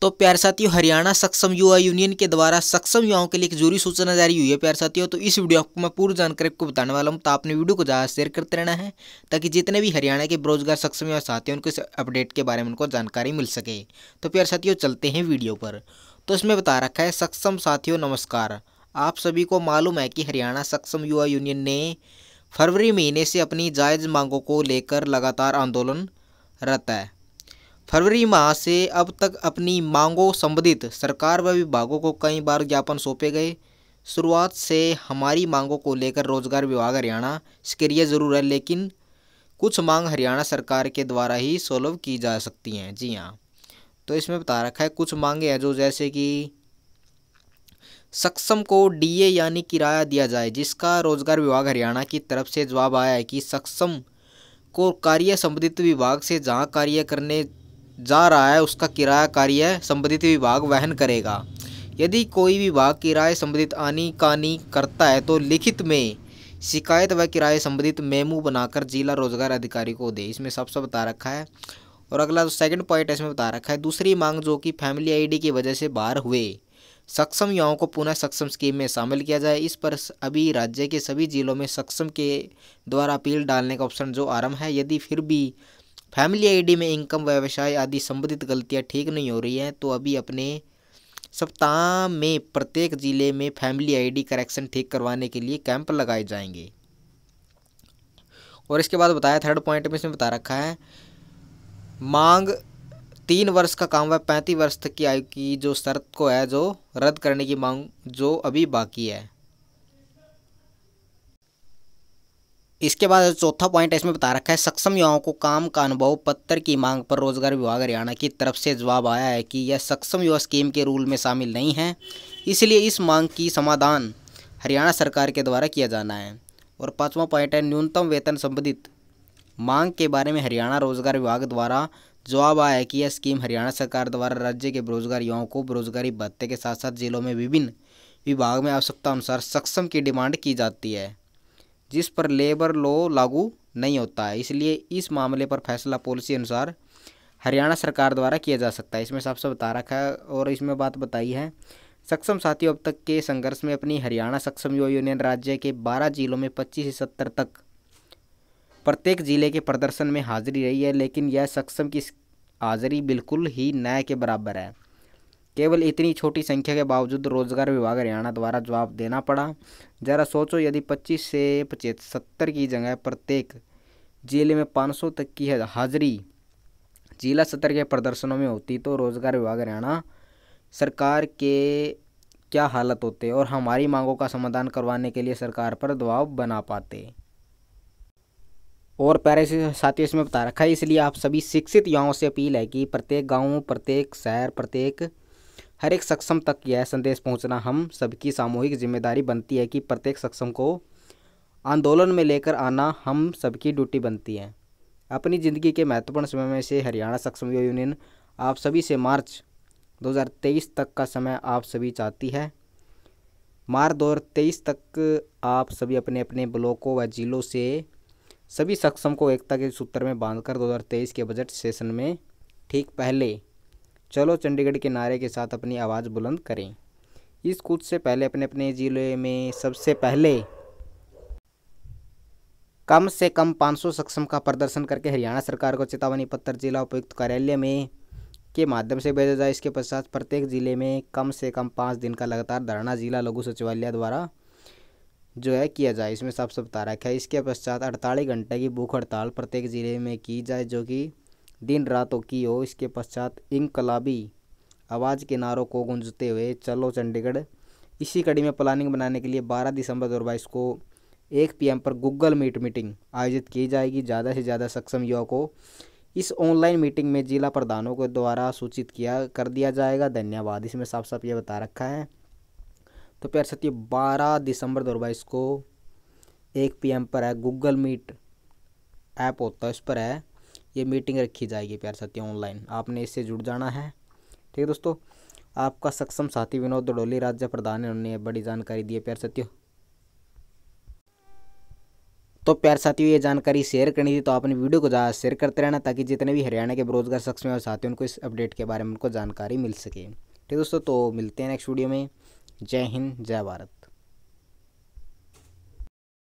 तो प्यार साथियों हरियाणा सक्षम युवा यूनियन के द्वारा सक्षम युवाओं के लिए एक जरूरी सूचना जारी हुई है प्यार साथियों तो इस वीडियो को मैं पूरी जानकारी आपको बताने वाला हूँ तो आपने वीडियो को ज़्यादा शेयर करते रहना है ताकि जितने भी हरियाणा के बेरोजगार सक्षम युवा साथी हैं उनको इस अपडेट के बारे में उनको जानकारी मिल सके तो प्यार साथियों चलते हैं वीडियो पर तो इसमें बता रखा है सक्षम साथियों नमस्कार आप सभी को मालूम है कि हरियाणा सक्षम युवा यूनियन ने फरवरी महीने से अपनी जायज़ मांगों को लेकर लगातार आंदोलन रहता है फरवरी माह से अब तक अपनी मांगों संबंधित सरकार व विभागों को कई बार ज्ञापन सौंपे गए शुरुआत से हमारी मांगों को लेकर रोजगार विभाग हरियाणा सक्रिय जरूर है लेकिन कुछ मांग हरियाणा सरकार के द्वारा ही सोल्व की जा सकती हैं जी हाँ तो इसमें बता रखा है कुछ मांगे हैं जो जैसे कि सक्षम को डीए यानी किराया दिया जाए जिसका रोजगार विभाग हरियाणा की तरफ से जवाब आया है कि सक्षम को कार्य संबंधित विभाग से जहाँ कार्य करने जा रहा है उसका किराया कार्य संबंधित विभाग वहन करेगा यदि कोई विभाग किराए संबंधित आनी कानी करता है तो लिखित में शिकायत व किराए संबंधित मेमू बनाकर जिला रोजगार अधिकारी को दे इसमें सबसे सब बता रखा है और अगला जो सेकंड पॉइंट इसमें बता रखा है दूसरी मांग जो कि फैमिली आईडी की वजह से बाहर हुए सक्षम युवाओं को पुनः सक्षम स्कीम में शामिल किया जाए इस पर अभी राज्य के सभी जिलों में सक्षम के द्वारा अपील डालने का ऑप्शन जो आरंभ है यदि फिर भी फैमिली आईडी में इनकम व्यवसाय आदि संबंधित गलतियाँ ठीक नहीं हो रही हैं तो अभी अपने सप्ताह में प्रत्येक ज़िले में फैमिली आईडी करेक्शन ठीक करवाने के लिए कैंप लगाए जाएंगे और इसके बाद बताया थर्ड पॉइंट में इसमें बता रखा है मांग तीन वर्ष का काम व पैंतीस वर्ष तक की आयु की जो शर्त को है जो रद्द करने की मांग जो अभी बाकी है इसके बाद चौथा पॉइंट इसमें बता रखा है सक्षम युवाओं को काम का अनुभव पत्र की मांग पर रोजगार विभाग हरियाणा की तरफ से जवाब आया है कि यह सक्षम युवा स्कीम के रूल में शामिल नहीं है इसलिए इस मांग की समाधान हरियाणा सरकार के द्वारा किया जाना है और पाँचवा पॉइंट है न्यूनतम वेतन संबंधित मांग के बारे में हरियाणा रोजगार विभाग द्वारा जवाब आया है कि यह स्कीम हरियाणा सरकार द्वारा राज्य के बेरोजगार युवाओं को बेरोजगारी भत्ते के साथ साथ जिलों में विभिन्न विभाग में आवश्यकता अनुसार सक्षम की डिमांड की जाती है जिस पर लेबर लॉ लागू नहीं होता है इसलिए इस मामले पर फैसला पॉलिसी अनुसार हरियाणा सरकार द्वारा किया जा सकता है इसमें साफ साफ बता रखा है और इसमें बात बताई है सक्षम साथियों अब तक के संघर्ष में अपनी हरियाणा सक्षम युवा यूनियन राज्य के 12 जिलों में 25 से 70 तक प्रत्येक जिले के प्रदर्शन में हाजिरी रही है लेकिन यह सक्षम की हाजिरी बिल्कुल ही न्याय के बराबर है केवल इतनी छोटी संख्या के बावजूद रोजगार विभाग हरियाणा द्वारा जवाब देना पड़ा ज़रा सोचो यदि 25 से पचहत्तर की जगह प्रत्येक जिले में 500 तक की हाजिरी जिला सत्र के प्रदर्शनों में होती तो रोजगार विभाग हरियाणा सरकार के क्या हालत होते और हमारी मांगों का समाधान करवाने के लिए सरकार पर दबाव बना पाते और पहले से साथियों इसमें बता रखा है इसलिए आप सभी शिक्षित युवाओं से अपील है कि प्रत्येक गांव प्रत्येक शहर प्रत्येक हर एक सक्षम तक यह संदेश पहुंचना हम सबकी सामूहिक जिम्मेदारी बनती है कि प्रत्येक सक्षम को आंदोलन में लेकर आना हम सबकी ड्यूटी बनती है अपनी ज़िंदगी के महत्वपूर्ण समय में से हरियाणा सक्षम यूनियन आप सभी से मार्च 2023 तक का समय आप सभी चाहती है मार्च दो तेईस तक आप सभी अपने अपने ब्लॉकों व ज़िलों से सभी सक्षम को एकता के सूत्र में बांधकर 2023 के बजट सेशन में ठीक पहले चलो चंडीगढ़ के नारे के साथ अपनी आवाज़ बुलंद करें इस कूद से पहले अपने अपने ज़िले में सबसे पहले कम से कम 500 सक्षम का प्रदर्शन करके हरियाणा सरकार को चेतावनी पत्र जिला उपायुक्त कार्यालय में के माध्यम से भेजा जाए इसके पश्चात प्रत्येक जिले में कम से कम पाँच दिन का लगातार धरना जिला लघु सचिवालय द्वारा जो है किया जाए इसमें साफ साफ बता रखा है इसके पश्चात अड़तालीस घंटे की भूख हड़ताल प्रत्येक ज़िले में की जाए जो कि दिन रातों की हो इसके पश्चात इंकलाबी आवाज़ के नारों को गूंजते हुए चलो चंडीगढ़ इसी कड़ी में प्लानिंग बनाने के लिए 12 दिसंबर दो को एक पीएम पर गूगल मीट मीटिंग आयोजित की जाएगी ज़्यादा से ज़्यादा सक्षम युवा को इस ऑनलाइन मीटिंग में जिला प्रधानों के द्वारा सूचित किया कर दिया जाएगा धन्यवाद इसमें साफ साफ ये बता रखा है तो प्यार सत्य बारह दिसंबर दो को एक पी पर है गूगल मीट ऐप होता है उस पर है ये मीटिंग रखी जाएगी प्यार साथियों ऑनलाइन आपने इससे जुड़ जाना है ठीक है दोस्तों आपका सक्षम साथी विनोद डोली राज्य प्रधान ने उन्होंने बड़ी जानकारी दी है प्यार साथियों तो प्यार साथियों ये जानकारी शेयर करनी थी तो आपने वीडियो को ज़्यादा शेयर करते रहना ताकि जितने भी हरियाणा के बेरोजगार शख्स में और साथी उनको इस अपडेट के बारे में उनको जानकारी मिल सके ठीक है दोस्तों तो मिलते हैं नेक्स्ट वीडियो में जय हिंद जय भारत